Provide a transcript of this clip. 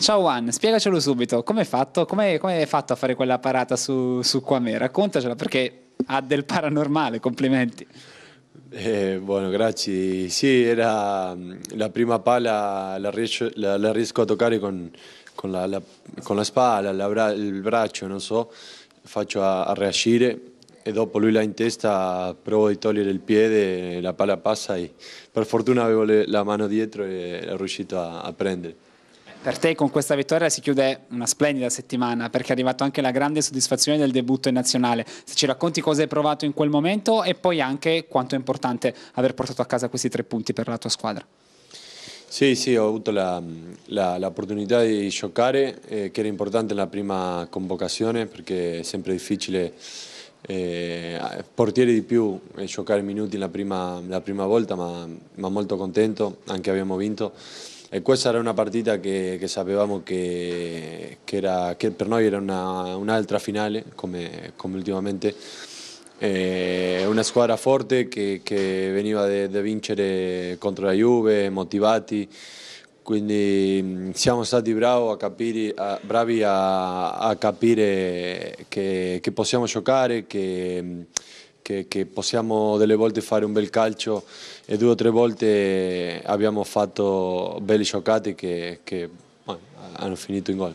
Ciao Juan, spiegacelo subito, come hai fatto? fatto a fare quella parata su, su Quame? Raccontacela perché ha del paranormale, complimenti. Eh, buono, grazie. Sì, era mm, la prima pala, la riesco, la, la riesco a toccare con, con, la, la, con la spalla, la, il braccio, non so, faccio a, a reagire e dopo lui là in testa provo di togliere il piede, la palla passa e per fortuna avevo le, la mano dietro e ero riuscito a, a prendere. Per te con questa vittoria si chiude una splendida settimana perché è arrivato anche la grande soddisfazione del debutto in nazionale. Se ci racconti cosa hai provato in quel momento e poi anche quanto è importante aver portato a casa questi tre punti per la tua squadra. Sì, sì, ho avuto l'opportunità di giocare eh, che era importante nella prima convocazione perché è sempre difficile eh, portiere di più e giocare minuti la prima, la prima volta ma, ma molto contento, anche abbiamo vinto. E eh, questa era una partita che, che sapevamo che, che, era, che, per noi era un'altra finale, come, come ultimamente. Eh, una squadra forte che, veniva da vincere contro la Juve, motivati, quindi mm, siamo stati bravi a capire, a, bravi a, a capire che, possiamo giocare, che mm, che, che, possiamo delle volte fare un bel calcio e due o tre volte abbiamo fatto belle giocate che, che hanno finito in gol.